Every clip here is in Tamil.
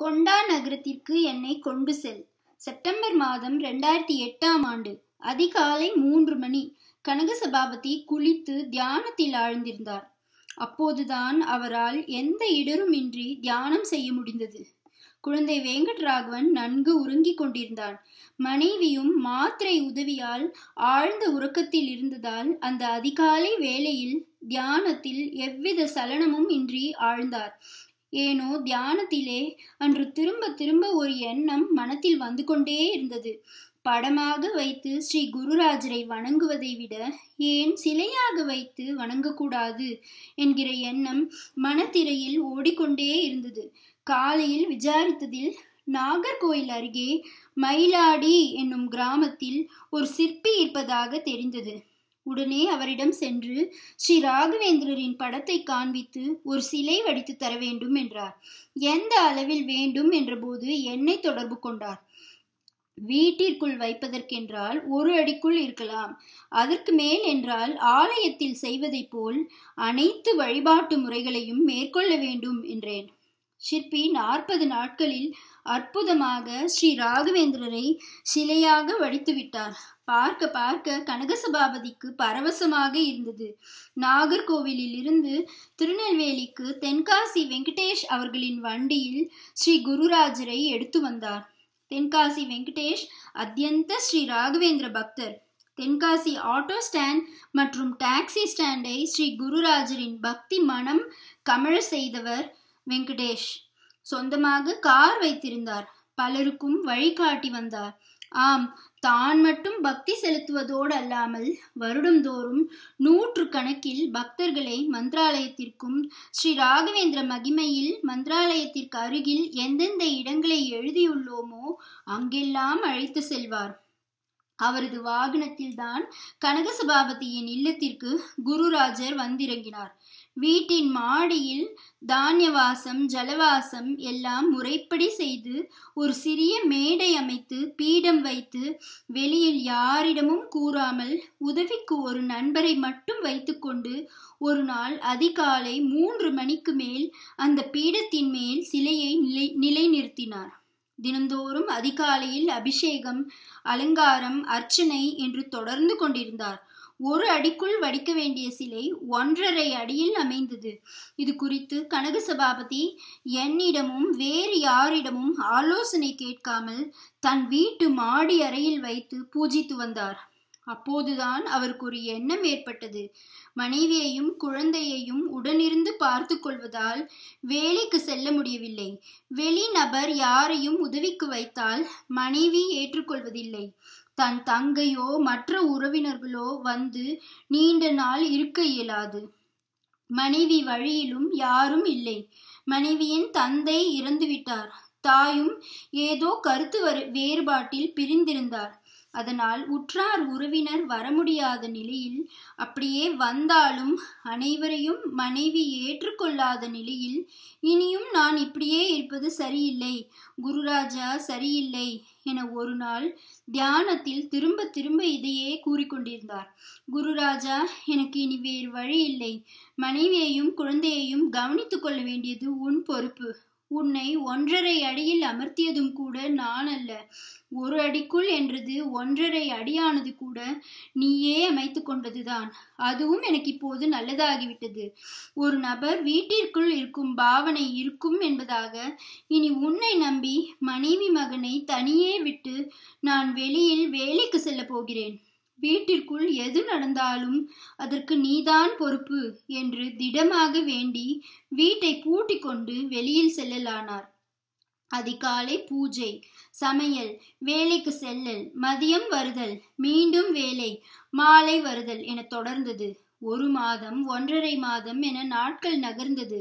கொண்டா நகரத்திற்கு என்னை கொண்டு செல் செப்டம்பர் மாதம் ரெண்டாயிரத்தி எட்டாம் ஆண்டு அதிகாலை மூன்று மணி கனகசபாபதி குளித்து தியானத்தில் ஆழ்ந்திருந்தார் அப்போதுதான் அவரால் எந்த இடருமின்றி தியானம் செய்ய முடிந்தது குழந்தை வேங்கட்ராகவன் நன்கு உறங்கிக் கொண்டிருந்தான் மனைவியும் மாத்திரை உதவியால் ஆழ்ந்த உறக்கத்தில் இருந்ததால் அந்த அதிகாலை வேளையில் தியானத்தில் எவ்வித சலனமும் இன்றி ஆழ்ந்தார் ஏனோ தியானத்திலே அன்று திரும்ப திரும்ப ஒரு எண்ணம் மனத்தில் வந்து கொண்டே இருந்தது படமாக வைத்து ஸ்ரீ குருராஜரை வணங்குவதை விட ஏன் சிலையாக வைத்து வணங்கக்கூடாது என்கிற எண்ணம் மனத்திரையில் ஓடிக்கொண்டே இருந்தது காலையில் விசாரித்ததில் நாகர்கோயில் அருகே மயிலாடி என்னும் கிராமத்தில் ஒரு சிற்பி இருப்பதாக தெரிந்தது உடனே அவரிடம் சென்று ஸ்ரீ ராகவேந்திரரின் படத்தை காண்பித்து ஒரு சிலை வடித்து தர வேண்டும் என்றார் எந்த அளவில் வேண்டும் என்றபோது என்னை தொடர்பு கொண்டார் வீட்டிற்குள் வைப்பதற்கென்றால் ஒரு அடிக்குள் இருக்கலாம் அதற்கு மேல் என்றால் ஆலயத்தில் செய்வதைப் போல் அனைத்து வழிபாட்டு முறைகளையும் மேற்கொள்ள வேண்டும் என்றேன் சிற்பி நாற்பது நாட்களில் அற்புதமாக ஸ்ரீ ராகவேந்திரரை சிலையாக வடித்துவிட்டார் பார்க்க பார்க்க கனகசபாபதிக்கு பரவசமாக இருந்தது நாகர்கோவிலில் இருந்து திருநெல்வேலிக்கு தென்காசி வெங்கடேஷ் அவர்களின் வண்டியில் ஸ்ரீ குருராஜரை எடுத்து வந்தார் தென்காசி வெங்கடேஷ் அத்தியந்த ஸ்ரீ ராகவேந்திர பக்தர் தென்காசி ஆட்டோ ஸ்டாண்ட் மற்றும் டாக்ஸி ஸ்டாண்டை ஸ்ரீ குருராஜரின் பக்தி மனம் கமழ செய்தவர் வெங்கடேஷ் சொந்தமாக கார் வைத்திருந்தார் பலருக்கும் வழிகாட்டி வந்தார் ஆம் தான் மட்டும் பக்தி செலுத்துவதோடு அல்லாமல் வருடந்தோறும் நூற்று கணக்கில் பக்தர்களை மந்திராலயத்திற்கும் ஸ்ரீ ராகவேந்திர மகிமையில் மந்திராலயத்திற்கு அருகில் எந்தெந்த இடங்களை எழுதியுள்ளோமோ அங்கெல்லாம் அழைத்து செல்வார் அவரது வாகனத்தில்தான் கனகசபாபதியின் இல்லத்திற்கு குருராஜர் வந்திறங்கினார் வீட்டின் மாடியில் தானியவாசம் ஜலவாசம் எல்லாம் முறைப்படி செய்து ஒரு சிறிய மேடை அமைத்து பீடம் வைத்து வெளியில் யாரிடமும் கூறாமல் உதவிக்கு ஒரு நண்பரை மட்டும் வைத்துக்கொண்டு ஒரு நாள் அதிகாலை மூன்று மணிக்கு மேல் அந்த பீடத்தின் மேல் சிலையை நிலை நிலைநிறுத்தினார் தினந்தோறும் அதிகாலையில் அபிஷேகம் அலங்காரம் அர்ச்சனை என்று தொடர்ந்து கொண்டிருந்தார் ஒரு அடிக்குள் வடிக்க வேண்டிய சிலை ஒன்றரை அடியில் அமைந்தது இது குறித்து கனக சபாபதி என்னிடமும் வேறு யாரிடமும் ஆலோசனை கேட்காமல் தன் வீட்டு மாடி அறையில் வைத்து பூஜித்து வந்தார் அப்போதுதான் அவருக்கு ஒரு எண்ணம் ஏற்பட்டது மனைவியையும் குழந்தையையும் உடனிருந்து பார்த்து கொள்வதால் வேலைக்கு செல்ல முடியவில்லை வெளிநபர் யாரையும் உதவிக்கு வைத்தால் மனைவி ஏற்றுக்கொள்வதில்லை தன் தங்கையோ மற்ற உறவினர்களோ வந்து நீண்ட நாள் இருக்க இயலாது மனைவி வழியிலும் யாரும் இல்லை மனைவியின் தந்தை இறந்துவிட்டார் தாயும் ஏதோ கருத்து வேறுபாட்டில் பிரிந்திருந்தார் அதனால் உற்றார் உறவினர் வர முடியாத நிலையில் அப்படியே வந்தாலும் அனைவரையும் மனைவி ஏற்றுக்கொள்ளாத நிலையில் இனியும் நான் இப்படியே இருப்பது சரியில்லை குருராஜா சரியில்லை என ஒரு நாள் தியானத்தில் திரும்ப திரும்ப இதையே கூறிக்கொண்டிருந்தார் குருராஜா எனக்கு இனி வேறு வழி இல்லை மனைவியையும் குழந்தையையும் கவனித்துக் கொள்ள வேண்டியது உன் பொறுப்பு உன்னை ஒன்றரை அடியில் அமர்த்தியதும் கூட நான் அல்ல ஒரு அடிக்குள் என்றது ஒன்றரை அடியானது கூட நீயே அமைத்து கொண்டதுதான் அதுவும் எனக்கு இப்போது நல்லதாகிவிட்டது ஒரு நபர் வீட்டிற்குள் இருக்கும் பாவனை இருக்கும் என்பதாக இனி உன்னை நம்பி மனைவி மகனை தனியே விட்டு நான் வெளியில் வேலைக்கு செல்ல போகிறேன் வீட்டிற்குள் எது நடந்தாலும் அதற்கு நீதான் பொறுப்பு என்று திடமாக வேண்டி வீட்டை பூட்டி கொண்டு வெளியில் செல்லலானார் அதிகாலை பூஜை சமையல் வேலைக்கு செல்லல் மதியம் வருதல் மீண்டும் வேலை மாலை வருதல் என தொடர்ந்தது ஒரு மாதம் ஒன்றரை மாதம் என நாட்கள் நகர்ந்தது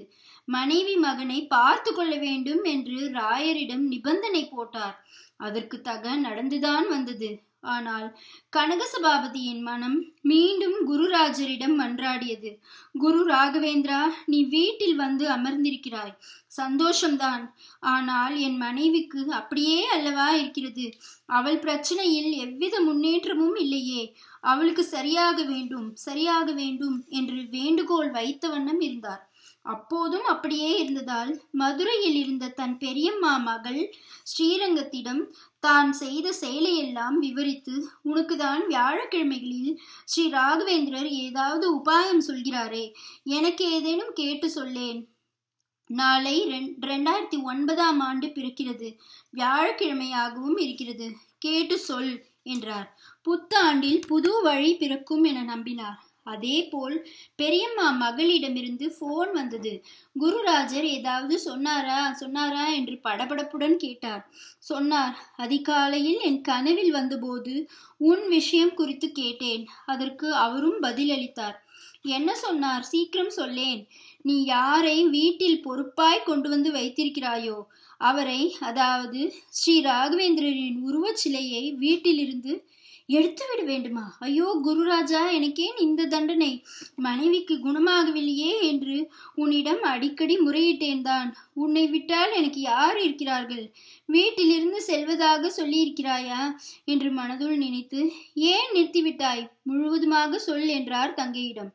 மனைவி மகனை பார்த்து கொள்ள வேண்டும் என்று ராயரிடம் நிபந்தனை போட்டார் அதற்கு தக நடந்துதான் வந்தது ஆனால் கனகசபாபதியின் மனம் மீண்டும் குருராஜரிடம் மன்றாடியது குரு ராகவேந்திரா நீ வீட்டில் வந்து அமர்ந்திருக்கிறாய் சந்தோஷம்தான் ஆனால் என் மனைவிக்கு அப்படியே அல்லவா இருக்கிறது அவள் பிரச்சனையில் எவ்வித முன்னேற்றமும் இல்லையே அவளுக்கு சரியாக வேண்டும் சரியாக வேண்டும் என்று வேண்டுகோள் வைத்த வண்ணம் இருந்தார் அப்போதும் அப்படியே இருந்ததால் மதுரையில் இருந்த தன் பெரியம்மா மகள் ஸ்ரீரங்கத்திடம் தான் செய்த செயலையெல்லாம் விவரித்து உனக்குதான் வியாழக்கிழமைகளில் ஸ்ரீ ராகவேந்திரர் ஏதாவது உபாயம் சொல்கிறாரே எனக்கு ஏதேனும் கேட்டு சொல்லேன் நாளை ரெண்டாயிரத்தி ஒன்பதாம் ஆண்டு பிறக்கிறது வியாழக்கிழமையாகவும் இருக்கிறது கேட்டு சொல் என்றார் புத்தாண்டில் புது வழி பிறக்கும் என நம்பினார் அதேபோல் பெரியம்மா மகளிடமிருந்து போன் வந்தது குருராஜர் ஏதாவது சொன்னாரா சொன்னாரா என்று படபடப்புடன் கேட்டார் சொன்னார் அதிகாலையில் என் கனவில் வந்தபோது உன் விஷயம் குறித்து கேட்டேன் அதற்கு அவரும் பதிலளித்தார் என்ன சொன்னார் சீக்கிரம் சொல்லேன் நீ யாரை வீட்டில் பொறுப்பாய் கொண்டு வந்து வைத்திருக்கிறாயோ அவரை அதாவது ஸ்ரீ ராகவேந்திரரின் உருவச்சிலையை வீட்டிலிருந்து எடுத்துவிட வேண்டுமா ஐயோ குருராஜா எனக்கேன் இந்த தண்டனை மனைவிக்கு குணமாகவில்லையே என்று உன்னிடம் அடிக்கடி முறையிட்டேன் தான் உன்னை விட்டால் எனக்கு யார் இருக்கிறார்கள் வீட்டிலிருந்து செல்வதாக சொல்லியிருக்கிறாயா என்று மனதுள் நினைத்து ஏன் நிறுத்திவிட்டாய் முழுவதுமாக சொல் என்றார் தங்கையிடம்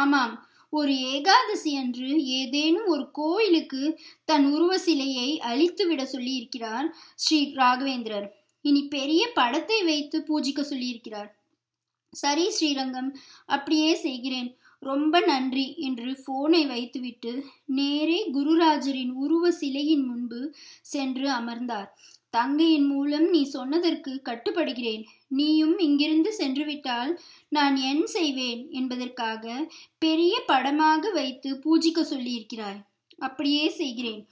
ஆமாம் ஒரு ஏகாதசி அன்று ஏதேனும் ஒரு கோயிலுக்கு தன் உருவ சிலையை அழித்துவிட சொல்லியிருக்கிறார் ஸ்ரீ ராகவேந்திரர் இனி பெரிய படத்தை வைத்து பூஜிக்க சொல்லியிருக்கிறார் சரி ஸ்ரீரங்கம் அப்படியே செய்கிறேன் ரொம்ப நன்றி என்று போனை வைத்துவிட்டு நேரே குருராஜரின் உருவ சிலையின் முன்பு சென்று அமர்ந்தார் தங்கையின் மூலம் நீ சொன்னதற்கு கட்டுப்படுகிறேன் நீயும் இங்கிருந்து சென்றுவிட்டால் நான் என் செய்வேன் என்பதற்காக பெரிய படமாக வைத்து பூஜிக்க சொல்லியிருக்கிறாய் அப்படியே செய்கிறேன்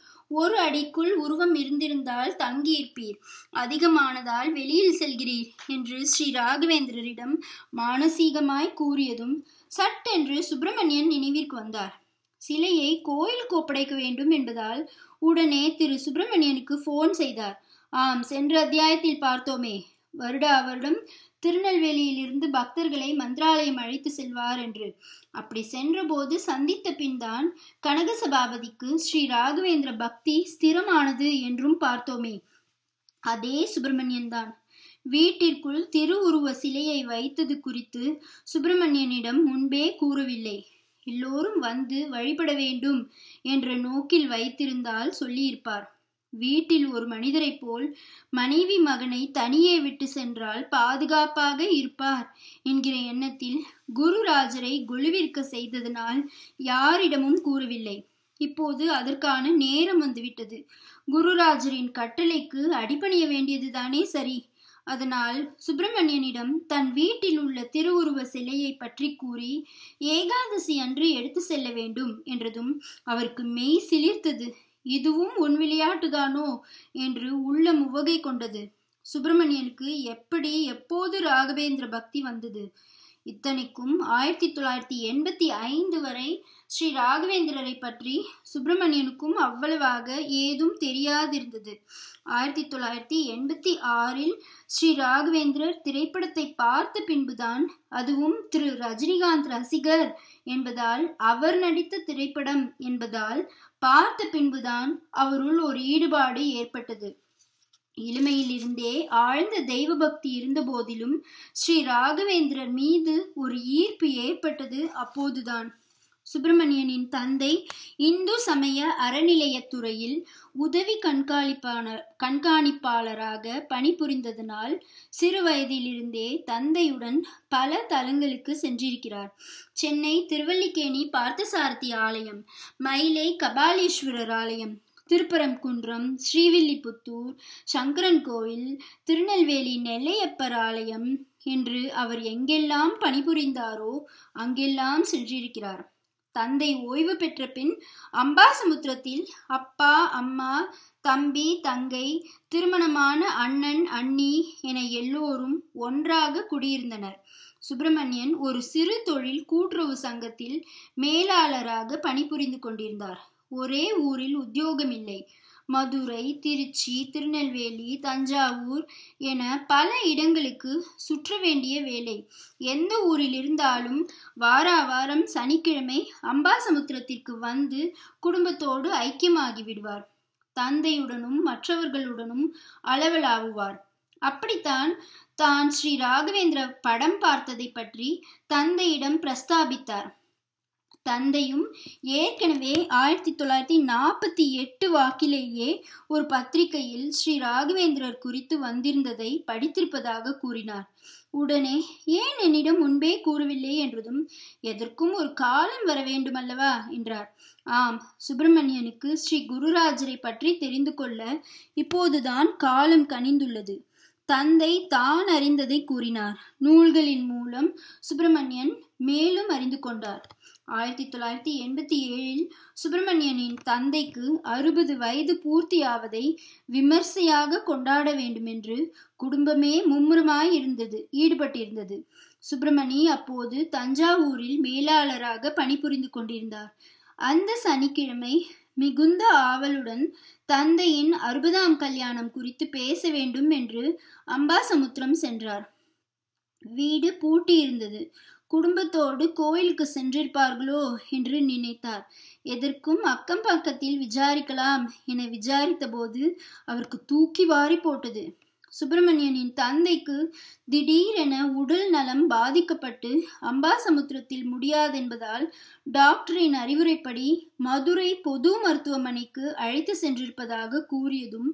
ஒரு அடிக்குள் உருவம் இருந்திருந்தால் தங்கியிருப்பீர் அதிகமானதால் வெளியில் செல்கிறீர் என்று ஸ்ரீ ராகவேந்திரரிடம் மானசீகமாய் கூறியதும் சட்டென்று சுப்பிரமணியன் நினைவிற்கு வந்தார் சிலையை கோயிலுக்கு ஒப்படைக்க வேண்டும் என்பதால் உடனே திரு சுப்பிரமணியனுக்கு போன் செய்தார் ஆம் சென்ற அத்தியாயத்தில் பார்த்தோமே வருடா வருடம் திருநெல்வேலியிலிருந்து பக்தர்களை மந்திராலயம் அழைத்து செல்வார் என்று அப்படி சென்றபோது சந்தித்த பின்தான் கனக சபாபதிக்கு ஸ்ரீ ராகவேந்திர பக்தி ஸ்திரமானது என்றும் பார்த்தோமே அதே சுப்பிரமணியன் தான் வீட்டிற்குள் திருவுருவ சிலையை வைத்தது குறித்து சுப்பிரமணியனிடம் முன்பே கூறவில்லை எல்லோரும் வந்து வழிபட வேண்டும் என்ற நோக்கில் வைத்திருந்தால் சொல்லியிருப்பார் வீட்டில் ஒரு மனிதரைப் போல் மனைவி மகனை தனியே விட்டு சென்றால் பாதுகாப்பாக இருப்பார் என்கிற எண்ணத்தில் குருராஜரை குழுவிற்க செய்ததனால் யாரிடமும் கூறவில்லை இப்போது அதற்கான நேரம் வந்துவிட்டது குருராஜரின் கட்டளைக்கு அடிபணிய வேண்டியதுதானே சரி அதனால் சுப்பிரமணியனிடம் தன் வீட்டில் உள்ள திருவுருவ சிலையை பற்றி கூறி ஏகாதசி அன்று எடுத்து செல்ல வேண்டும் என்றதும் அவருக்கு மெய் சிலிர்த்தது இதுவும் உன் விளையாட்டுதானோ என்று உள்ளம் உவகை கொண்டது சுப்பிரமணியனுக்கு எப்படி எப்போது ராகவேந்திர பக்தி வந்தது இத்தனைக்கும் ஆயிரத்தி தொள்ளாயிரத்தி எண்பத்தி ஐந்து வரை ஸ்ரீ ராகவேந்திரரை பற்றி சுப்பிரமணியனுக்கும் அவ்வளவாக ஏதும் தெரியாதிருந்தது ஆயிரத்தி தொள்ளாயிரத்தி எண்பத்தி ஆறில் ஸ்ரீ ராகவேந்திரர் திரைப்படத்தை பார்த்த பின்புதான் அதுவும் திரு ரஜினிகாந்த் ரசிகர் என்பதால் அவர் நடித்த திரைப்படம் என்பதால் பார்த்த பின்புதான் அவருள் ஒரு ஈடுபாடு ஏற்பட்டது இளமையிலிருந்தே ஆழ்ந்த தெய்வ பக்தி இருந்த போதிலும் ஸ்ரீ ராகவேந்திரர் மீது ஒரு ஈர்ப்பு ஏற்பட்டது அப்போதுதான் சுப்பிரமணியனின் தந்தை இந்து சமய அறநிலையத்துறையில் உதவி கண்காணிப்பான கண்காணிப்பாளராக பணிபுரிந்ததனால் சிறுவயதிலிருந்தே தந்தையுடன் பல தலங்களுக்கு சென்றிருக்கிறார் சென்னை திருவல்லிக்கேணி பார்த்தசாரதி ஆலயம் மயிலை கபாலீஸ்வரர் ஆலயம் திருப்பரங்குன்றம் ஸ்ரீவில்லிபுத்தூர் சங்கரன் கோயில் திருநெல்வேலி நெல்லையப்பர் ஆலயம் என்று அவர் எங்கெல்லாம் பணிபுரிந்தாரோ அங்கெல்லாம் சென்றிருக்கிறார் தந்தை ஓய்வு பெற்ற பின் அம்பாசமுத்திரத்தில் அப்பா அம்மா தம்பி தங்கை திருமணமான அண்ணன் அண்ணி என எல்லோரும் ஒன்றாக குடியிருந்தனர் சுப்பிரமணியன் ஒரு சிறு தொழில் கூட்டுறவு சங்கத்தில் மேலாளராக பணிபுரிந்து கொண்டிருந்தார் ஒரே ஊரில் உத்தியோகம் இல்லை மதுரை திருச்சி திருநெல்வேலி தஞ்சாவூர் என பல இடங்களுக்கு சுற்ற வேண்டிய வேலை எந்த ஊரில் இருந்தாலும் வார வாரம் சனிக்கிழமை அம்பாசமுத்திரத்திற்கு வந்து குடும்பத்தோடு ஐக்கியமாகி விடுவார் தந்தையுடனும் மற்றவர்களுடனும் அளவலாகுவார் அப்படித்தான் தான் ஸ்ரீ ராகவேந்திர படம் பார்த்ததை பற்றி தந்தையிடம் பிரஸ்தாபித்தார் தந்தையும் ஏற்கனவே ஆயிரத்தி தொள்ளாயிரத்தி நாற்பத்தி எட்டு வாக்கிலேயே ஒரு பத்திரிகையில் ஸ்ரீ ராகவேந்திரர் குறித்து வந்திருந்ததை படித்திருப்பதாக கூறினார் உடனே ஏன் என்னிடம் முன்பே கூறவில்லை என்றதும் எதற்கும் ஒரு காலம் வர வேண்டுமல்லவா என்றார் ஆம் சுப்பிரமணியனுக்கு ஸ்ரீ குருராஜரை பற்றி தெரிந்து கொள்ள இப்போதுதான் காலம் கனிந்துள்ளது தந்தை தான் அறிந்ததை கூறினார் நூல்களின் மூலம் சுப்பிரமணியன் மேலும் அறிந்து கொண்டார் ஆயிரத்தி தொள்ளாயிரத்தி எண்பத்தி ஏழில் சுப்பிரமணியனின் தந்தைக்கு அறுபது வயது பூர்த்தியாவதை விமர்சையாக கொண்டாட வேண்டுமென்று குடும்பமே மும்முரமாய் இருந்தது ஈடுபட்டிருந்தது சுப்பிரமணி அப்போது தஞ்சாவூரில் மேலாளராக பணிபுரிந்து கொண்டிருந்தார் அந்த சனிக்கிழமை மிகுந்த ஆவலுடன் தந்தையின் அறுபதாம் கல்யாணம் குறித்து பேச வேண்டும் என்று அம்பாசமுத்திரம் சென்றார் வீடு பூட்டியிருந்தது குடும்பத்தோடு கோயிலுக்கு சென்றிருப்பார்களோ என்று நினைத்தார் எதற்கும் அக்கம் பக்கத்தில் விசாரிக்கலாம் என விசாரித்தபோது அவருக்கு தூக்கி வாரி போட்டது சுப்பிரமணியனின் தந்தைக்கு திடீரென உடல் நலம் பாதிக்கப்பட்டு அம்பாசமுத்திரத்தில் முடியாதென்பதால் டாக்டரின் அறிவுரைப்படி மதுரை பொது மருத்துவமனைக்கு அழைத்து சென்றிருப்பதாக கூறியதும்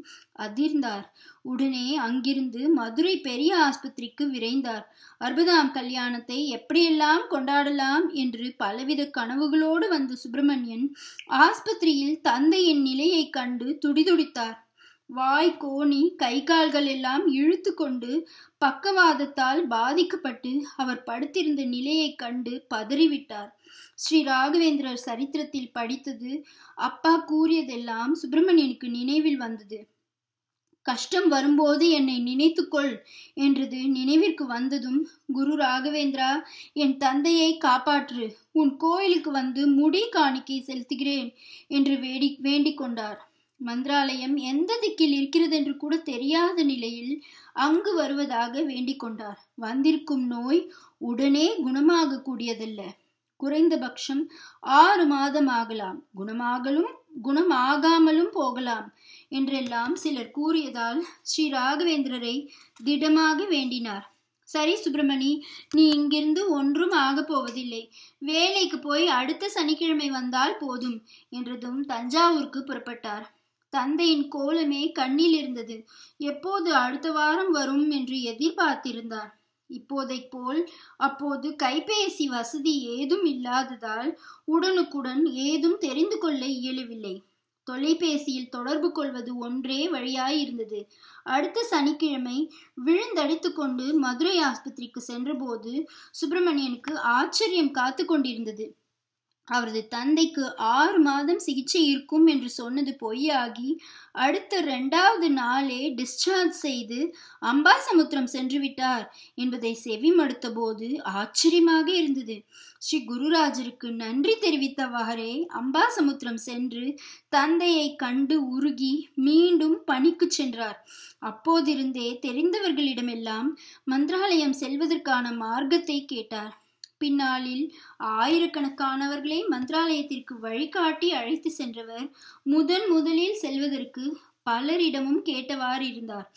அதிர்ந்தார் உடனே அங்கிருந்து மதுரை பெரிய ஆஸ்பத்திரிக்கு விரைந்தார் அறுபதாம் கல்யாணத்தை எப்படியெல்லாம் கொண்டாடலாம் என்று பலவித கனவுகளோடு வந்த சுப்பிரமணியன் ஆஸ்பத்திரியில் தந்தையின் நிலையை கண்டு துடிதுடித்தார் வாய் கோணி கை கால்கள் எல்லாம் இழுத்து கொண்டு பக்கவாதத்தால் பாதிக்கப்பட்டு அவர் படுத்திருந்த நிலையைக் கண்டு பதறிவிட்டார் ஸ்ரீ ராகவேந்திரர் சரித்திரத்தில் படித்தது அப்பா கூறியதெல்லாம் சுப்பிரமணியனுக்கு நினைவில் வந்தது கஷ்டம் வரும்போது என்னை நினைத்துக்கொள் என்றது நினைவிற்கு வந்ததும் குரு ராகவேந்திரா என் தந்தையை காப்பாற்று உன் கோயிலுக்கு வந்து முடி காணிக்கை செலுத்துகிறேன் என்று வேடி வேண்டிக் கொண்டார் மந்திராலயம் எந்த திக்கில் இருக்கிறது என்று கூட தெரியாத நிலையில் அங்கு வருவதாக வேண்டிக் கொண்டார் வந்திருக்கும் நோய் உடனே குணமாக கூடியதல்ல குறைந்தபட்சம் ஆறு மாதம் ஆகலாம் குணமாகலும் குணமாகாமலும் போகலாம் என்றெல்லாம் சிலர் கூறியதால் ஸ்ரீ ராகவேந்திரரை திடமாக வேண்டினார் சரி சுப்பிரமணி நீ இங்கிருந்து ஒன்றும் ஆகப் போவதில்லை வேலைக்கு போய் அடுத்த சனிக்கிழமை வந்தால் போதும் என்றதும் தஞ்சாவூருக்கு புறப்பட்டார் தந்தையின் கோலமே கண்ணில் இருந்தது எப்போது அடுத்த வாரம் வரும் என்று எதிர்பார்த்திருந்தார் இப்போதை போல் அப்போது கைபேசி வசதி ஏதும் இல்லாததால் உடனுக்குடன் ஏதும் தெரிந்து கொள்ள இயலவில்லை தொலைபேசியில் தொடர்பு கொள்வது ஒன்றே வழியாயிருந்தது அடுத்த சனிக்கிழமை விழுந்தடித்து கொண்டு மதுரை ஆஸ்பத்திரிக்கு சென்றபோது சுப்பிரமணியனுக்கு ஆச்சரியம் காத்து கொண்டிருந்தது அவரது தந்தைக்கு ஆறு மாதம் சிகிச்சை இருக்கும் என்று சொன்னது பொய்யாகி அடுத்த இரண்டாவது நாளே டிஸ்சார்ஜ் செய்து அம்பாசமுத்திரம் சென்று விட்டார் என்பதை செவி மடுத்த போது ஆச்சரியமாக இருந்தது ஸ்ரீ குருராஜருக்கு நன்றி தெரிவித்தவாறே அம்பாசமுத்திரம் சென்று தந்தையை கண்டு உருகி மீண்டும் பணிக்கு சென்றார் அப்போதிருந்தே தெரிந்தவர்களிடமெல்லாம் மந்திராலயம் செல்வதற்கான மார்க்கத்தை கேட்டார் பின்னாளில் ஆயிரக்கணக்கானவர்களை மந்திராலயத்திற்கு வழிகாட்டி அழைத்து சென்றவர் முதன் முதலில் செல்வதற்கு பலரிடமும் கேட்டவாறு இருந்தார்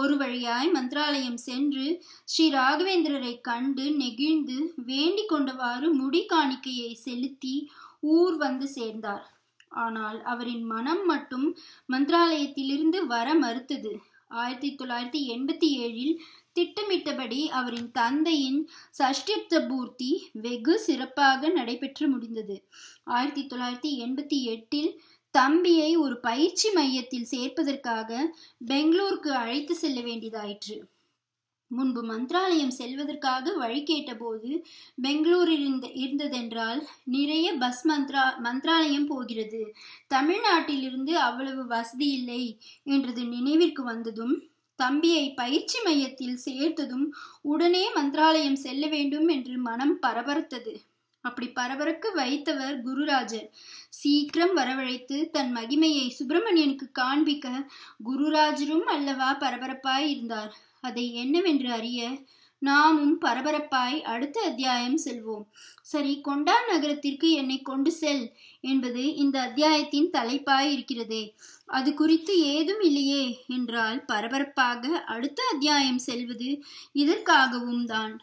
ஒரு வழியாய் மந்திராலயம் சென்று ஸ்ரீ ராகவேந்திரரை கண்டு நெகிழ்ந்து வேண்டிக் கொண்டவாறு முடி காணிக்கையை செலுத்தி ஊர் வந்து சேர்ந்தார் ஆனால் அவரின் மனம் மட்டும் மந்திராலயத்திலிருந்து வர மறுத்தது ஆயிரத்தி தொள்ளாயிரத்தி எண்பத்தி ஏழில் திட்டமிட்டபடி அவரின் தந்தையின் சஷ்டிப்த பூர்த்தி வெகு சிறப்பாக நடைபெற்று முடிந்தது ஆயிரத்தி தொள்ளாயிரத்தி எண்பத்தி எட்டில் தம்பியை ஒரு பயிற்சி மையத்தில் சேர்ப்பதற்காக பெங்களூருக்கு அழைத்து செல்ல வேண்டியதாயிற்று முன்பு மந்திராலயம் செல்வதற்காக வழி கேட்டபோது பெங்களூர் இருந்த இருந்ததென்றால் நிறைய பஸ் மந்த்ரா மந்திராலயம் போகிறது தமிழ்நாட்டிலிருந்து அவ்வளவு வசதி இல்லை என்றது நினைவிற்கு வந்ததும் தம்பியை பயிற்சி மையத்தில் சேர்த்ததும் உடனே மந்திராலயம் செல்ல வேண்டும் என்று மனம் பரபரத்தது அப்படி பரபரக்கு வைத்தவர் குருராஜர் சீக்கிரம் வரவழைத்து தன் மகிமையை சுப்பிரமணியனுக்கு காண்பிக்க குருராஜரும் அல்லவா பரபரப்பாய் இருந்தார் அதை என்னவென்று அறிய நாமும் பரபரப்பாய் அடுத்த அத்தியாயம் செல்வோம் சரி கொண்டா நகரத்திற்கு என்னை கொண்டு செல் என்பது இந்த அத்தியாயத்தின் தலைப்பாய் இருக்கிறது அது குறித்து ஏதும் இல்லையே என்றால் பரபரப்பாக அடுத்த அத்தியாயம் செல்வது இதற்காகவும் தான்